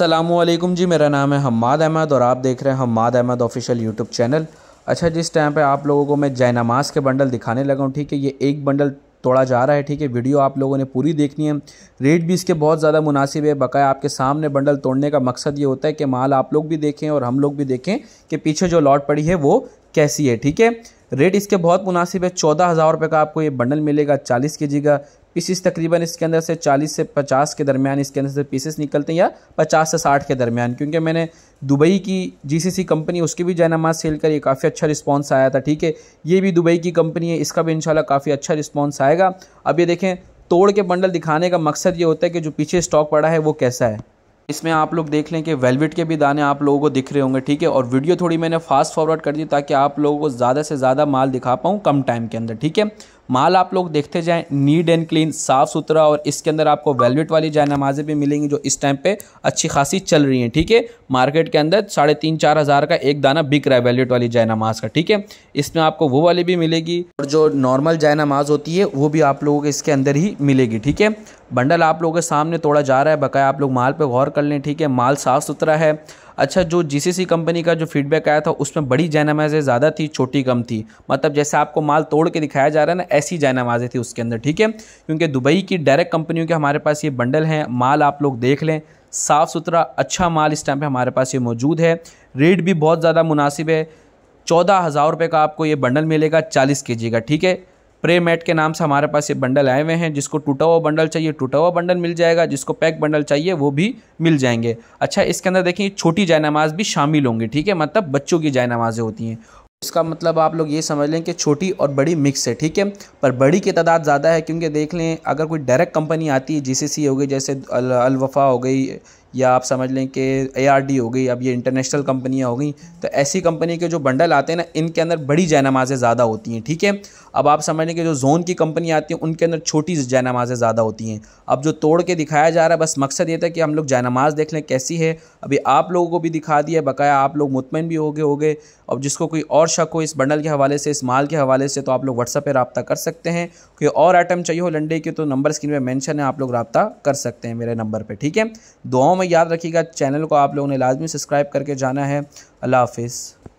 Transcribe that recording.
असलम जी मेरा नाम है हमाद अहमद और आप देख रहे हैं Hamad Ahmad official YouTube channel अच्छा जिस टाइम पे आप लोगों को मैं जैनमाज के बंडल दिखाने लगा हूँ ठीक है ये एक बंडल तोड़ा जा रहा है ठीक है वीडियो आप लोगों ने पूरी देखनी है रेट भी इसके बहुत ज़्यादा मुनासिब है बकाया आपके सामने बंडल तोड़ने का मकसद ये होता है कि माल आप लोग भी देखें और हम लोग भी देखें कि पीछे जो लॉट पड़ी है वो कैसी है ठीक है रेट इसके बहुत मुनासिब है चौदह हज़ार रुपये का आपको ये बंडल मिलेगा चालीस के जी का पीसीस तकरीबन इसके अंदर से 40 से 50 के दरमियान इसके अंदर से पीसेस निकलते हैं या 50 से 60 के दरमियान क्योंकि मैंने दुबई की जीसीसी कंपनी उसकी भी जयनमाज सेल करिए काफ़ी अच्छा रिस्पांस आया था ठीक है ये भी दुबई की कंपनी है इसका भी इंशाल्लाह काफ़ी अच्छा रिस्पांस आएगा अब ये देखें तोड़ के बंडल दिखाने का मकसद ये होता है कि जो पीछे स्टॉक पड़ा है वो कैसा है इसमें आप लोग देख लें कि वेलवेट के भी दाने आप लोगों को दिख रहे होंगे ठीक है और वीडियो थोड़ी मैंने फास्ट फॉरवर्ड कर दी ताकि आप लोगों को ज़्यादा से ज़्यादा माल दिखा पाऊँ कम टाइम के अंदर ठीक है माल आप लोग देखते जाएं नीट एंड क्लीन साफ़ सुथरा और इसके अंदर आपको वेलवेट वाली जाय नमाजें भी मिलेंगी जो इस टाइम पे अच्छी खासी चल रही हैं ठीक है मार्केट के अंदर साढ़े तीन चार हज़ार का एक दाना बिक रहा है वेलवेट वाली जाय नमाज का ठीक है इसमें आपको वो वाली भी मिलेगी और जो नॉर्मल जाय नमाज होती है वो भी आप लोगों को इसके अंदर ही मिलेगी ठीक है बंडल आप लोगों के सामने तोड़ा जा रहा है बकाया आप लोग माल पर गौर कर लें ठीक है माल साफ़ सुथरा है अच्छा जो जीसीसी कंपनी का जो फीडबैक आया था उसमें बड़ी जैनमाजें ज़्यादा थी छोटी कम थी मतलब जैसे आपको माल तोड़ के दिखाया जा रहा है ना ऐसी जैनमाजें थी उसके अंदर ठीक है क्योंकि दुबई की डायरेक्ट कंपनियों के हमारे पास ये बंडल हैं माल आप लोग देख लें साफ़ सुथरा अच्छा माल इस टाइम पर हमारे पास ये मौजूद है रेट भी बहुत ज़्यादा मुनासिब है चौदह हज़ार रुपये का आपको ये बंडल मिलेगा चालीस के जी का ठीक है प्रे मैट के नाम से हमारे पास ये बंडल आए हुए हैं जिसको टूटा हुआ बंडल चाहिए टूटा हुआ बंडल मिल जाएगा जिसको पैक बंडल चाहिए वो भी मिल जाएंगे अच्छा इसके अंदर देखिए छोटी जाय नमाज भी शामिल होंगी ठीक है मतलब बच्चों की जाय नमाजें होती हैं इसका मतलब आप लोग ये समझ लें कि छोटी और बड़ी मिक्स है ठीक है पर बड़ी की तादाद ज़्यादा है क्योंकि देख लें अगर कोई डायरेक्ट कंपनी आती है जी हो गई जैसे अल अलवफ़ा हो गई या आप समझ लें कि ए हो गई अब ये इंटरनेशनल कंपनियाँ हो गई तो ऐसी कंपनी के जो बंडल आते हैं ना इनके अंदर बड़ी जैनमाजें ज़्यादा होती हैं ठीक है अब आप समझ लें कि जो जोन की कंपनी आती हैं उनके अंदर छोटी जैनमाजें ज़्यादा होती हैं अब जो तोड़ के दिखाया जा रहा है बस मकसद ये था कि हम लोग जैनमाज देख लें कैसी है अभी आप लोगों को भी दिखा दिया बकाया आप लोग मुतमिन भी हो गए हो गए अब जिसको कोई और शक हो इस बंडल के हवाले से इस माल के हवाले से तो आप लोग व्हाट्सअप पर रबता कर सकते हैं कोई और आइटम चाहिए हो लंडे के तो नंबर स्क्रीन पर मैंशन है आप लोग रबता कर सकते हैं मेरे नंबर पर ठीक है दुआओं में याद रखिएगा चैनल को आप लोगों ने लाजमी सब्सक्राइब करके जाना है अल्लाह हाफिज़